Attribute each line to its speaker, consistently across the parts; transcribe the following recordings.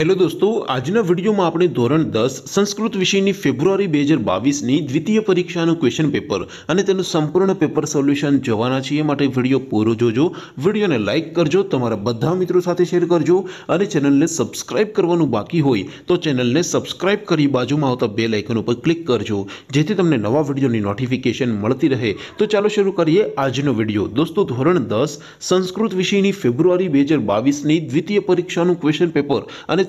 Speaker 1: hello દોસ્તો આજના વિડીયોમાં આપણે ધોરણ દસ સંસ્કૃત વિષયની ફેબ્રુઆરી બે હજાર બાવીસની દ્વિતીય પરીક્ષાનું ક્વેશ્ચન પેપર અને તેનું સંપૂર્ણ પેપર સોલ્યુશન જોવાના છીએ માટે વિડીયો પૂરો જોજો વિડીયોને લાઇક કરજો તમારા બધા મિત્રો સાથે શેર કરજો અને ચેનલને સબસ્ક્રાઇબ કરવાનું બાકી હોય તો ચેનલને સબસ્ક્રાઇબ કરી બાજુમાં આવતા બે લાઇકન ઉપર ક્લિક કરજો જેથી તમને નવા વિડીયોની નોટિફિકેશન મળતી રહે તો ચાલો શરૂ કરીએ આજનો વિડીયો દોસ્તો ધોરણ દસ સંસ્કૃત વિષયની ફેબ્રુઆરી બે હજાર બાવીસની દ્વિતીય પરીક્ષાનું ક્વેશ્ચન પેપર અને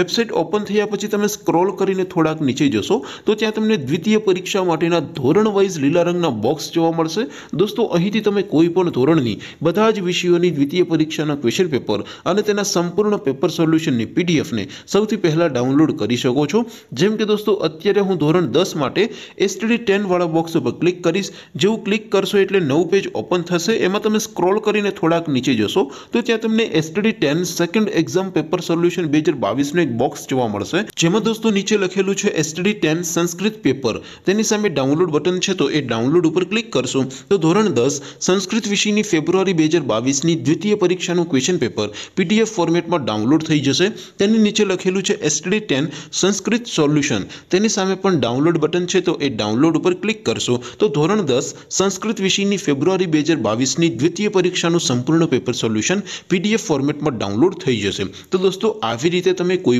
Speaker 1: વેબસાઇટ ઓપન થયા પછી તમે સ્ક્રોલ કરીને થોડાક નીચે જશો તો ત્યાં તમને દ્વિતીય પરીક્ષા માટેના ધોરણ વાઇઝ લીલા રંગના બોક્સ જોવા મળશે દોસ્તો અહીંથી તમે કોઈ પણ ધોરણની બધા જ વિષયોની દ્વિતીય પરીક્ષાના ક્વેશ્ચન પેપર અને તેના સંપૂર્ણ પેપર સોલ્યુશનની પીડીએફને સૌથી પહેલાં ડાઉનલોડ કરી શકો છો જેમ કે દોસ્તો અત્યારે હું ધોરણ દસ માટે એસટીડી ટેનવાળા બોક્સ ઉપર ક્લિક કરીશ જેવું ક્લિક કરશો એટલે નવું પેજ ઓપન થશે એમાં તમે સ્ક્રોલ કરીને થોડાક નીચે જશો તો ત્યાં તમને STD ten second exam paper solution બે હજાર બાવીસનું એક બોક્સ જોવા મળશે જેમાં દોસ્તો નીચે લખેલું છે એસટીડી ટેન સંસ્કૃત પેપર તેની સામે ડાઉનલોડ બટન છે તો એ ડાઉનલોડ ઉપર ક્લિક કરશો તો ધોરણ દસ સંસ્કૃત વિષયની ફેબ્રુઆરી બે હજાર બાવીસની દ્વિતીય પરીક્ષાનું ક્વેશ્ચન પેપર પીડીએફ ફોર્મેટમાં ડાઉનલોડ થઈ જશે તેની નીચે લખેલું છે એસટીડી ટેન સંસ્કૃત સોલ્યુશન તેની સામે પણ ડાઉનલોડ બટન છે તો એ ડાઉનલોડ ઉપર ક્લિક કરશો તો ધોરણ દસ સંસ્કૃત વિષયની ફેબ્રુઆરી બે હજાર બાવીસની દ્વિતીય પરીક્ષાનું સંપૂર્ણ પેપર સોલ્યુશન પીડીએફ ફોર્મેટમાં ડાઉનલોડ થઈ જશે તો દોસ્તો આવી રીતે તમે કોઈ